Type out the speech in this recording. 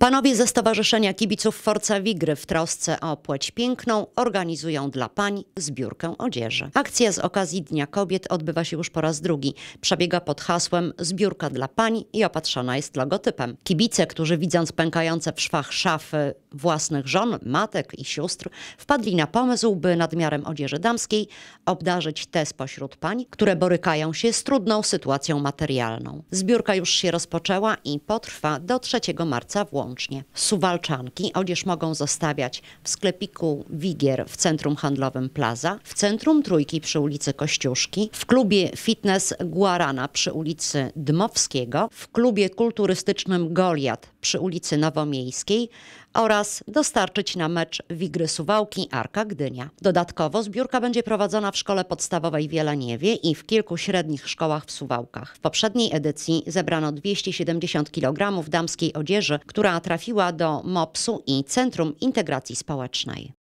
Panowie ze Stowarzyszenia Kibiców Forca Wigry w trosce o płeć piękną organizują dla pań zbiórkę odzieży. Akcja z okazji Dnia Kobiet odbywa się już po raz drugi. Przebiega pod hasłem Zbiórka dla pań i opatrzona jest logotypem. Kibice, którzy widząc pękające w szwach szafy własnych żon, matek i sióstr, wpadli na pomysł, by nadmiarem odzieży damskiej obdarzyć te spośród pań, które borykają się z trudną sytuacją materialną. Zbiórka już się rozpoczęła i potrwa do 3 marca w Łące wyłącznie. Suwalczanki odzież mogą zostawiać w sklepiku Wigier w centrum handlowym Plaza, w centrum Trójki przy ulicy Kościuszki, w klubie fitness Guarana przy ulicy Dmowskiego, w klubie kulturystycznym Goliat przy ulicy Nowomiejskiej oraz dostarczyć na mecz Wigry Suwałki Arka Gdynia. Dodatkowo zbiórka będzie prowadzona w Szkole Podstawowej w Jeleniewie i w kilku średnich szkołach w Suwałkach. W poprzedniej edycji zebrano 270 kg damskiej odzieży, która trafiła do MOPS-u i Centrum Integracji Społecznej.